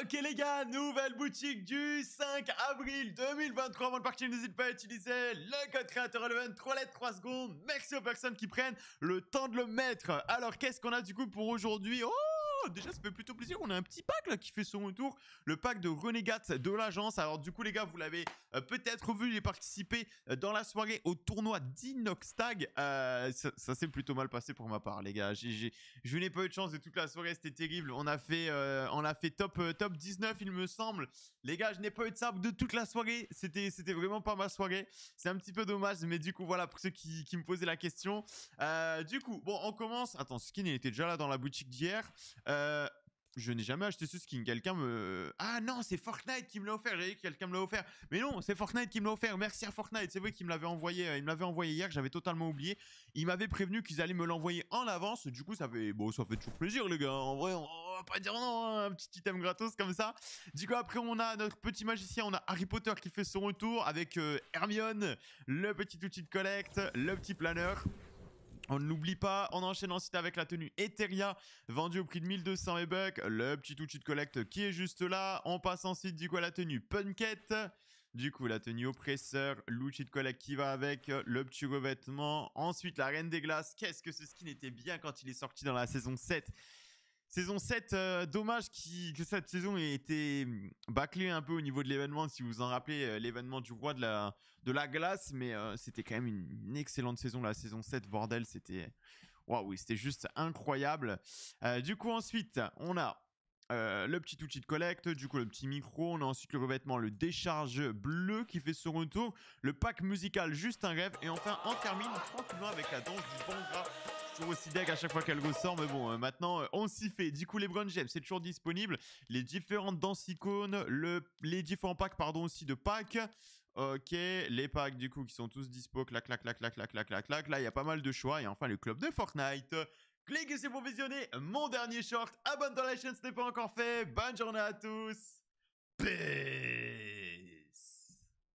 Ok les gars, nouvelle boutique du 5 avril 2023. Avant de partir, n'hésite pas à utiliser le code créateur Eleven, 3 lettres, 3 secondes. Merci aux personnes qui prennent le temps de le mettre. Alors qu'est-ce qu'on a du coup pour aujourd'hui Oh Oh, déjà ça fait plutôt plaisir. On a un petit pack là qui fait son retour. Le pack de Renegade de l'agence. Alors du coup les gars, vous l'avez euh, peut-être vu, j'ai participé euh, dans la soirée au tournoi d'Inox euh, ça, s'est plutôt mal passé pour ma part les gars. j'ai je n'ai pas eu de chance de toute la soirée, c'était terrible. On a fait, on a fait top, top 19 il me semble. Les gars, je n'ai pas eu de sable de toute la soirée. C'était vraiment pas ma soirée. C'est un petit peu dommage, mais du coup voilà pour ceux qui, qui me posaient la question. du coup, bon on commence. Attends, skin il était déjà là dans la boutique d'hier. Euh, euh, je n'ai jamais acheté ce skin. Quelqu'un me. Ah non, c'est Fortnite qui me l'a offert. J'ai que quelqu'un me l'a offert. Mais non, c'est Fortnite qui me l'a offert. Merci à Fortnite. C'est vrai qu'il me l'avait envoyé. Euh, il me l'avait envoyé hier. J'avais totalement oublié. Il m'avait prévenu qu'ils allaient me l'envoyer en avance. Du coup, ça fait bon, ça fait toujours plaisir, les gars. En vrai, on va pas dire non. Hein. Un petit item gratos comme ça. Du coup, après, on a notre petit magicien. On a Harry Potter qui fait son retour avec euh, Hermione, le petit outil de collecte, le petit planeur. On ne l'oublie pas, on enchaîne ensuite avec la tenue Etheria, vendue au prix de 1200 et le petit outil de collecte qui est juste là. On passe ensuite du coup à la tenue Punkette, du coup la tenue Oppresseur, l'outil de collecte qui va avec, le petit revêtement. Ensuite la Reine des Glaces, qu'est-ce que ce skin était bien quand il est sorti dans la saison 7 Saison 7, euh, dommage que cette saison ait été hum, bâclée un peu au niveau de l'événement, si vous vous en rappelez, euh, l'événement du roi de la, glace, mais euh, c'était quand même une, excellente saison, la saison 7, bordel, c'était... Waouh, c'était juste incroyable. du coup, ensuite, on a le petit outil de collecte, du coup le petit micro, on a ensuite le revêtement, le décharge bleu qui fait son retour, le pack musical, juste un rêve, et enfin, on termine tranquillement avec la danse du Bangra toujours aussi deck à chaque fois qu'elle ressort mais bon, euh, maintenant, euh, on s'y fait. Du coup, les Brown Gems, c'est toujours disponible. Les différentes danses icônes, le, les différents packs, pardon, aussi de packs. Ok, les packs du coup qui sont tous dispo, clac, clac, clac, clac, clac, clac, clac, Là, il y a pas mal de choix. Et enfin, le club de Fortnite. Cliquez sur pour visionner mon dernier short. Abonne-toi à la chaîne si ce n'est pas encore fait. Bonne journée à tous. Peace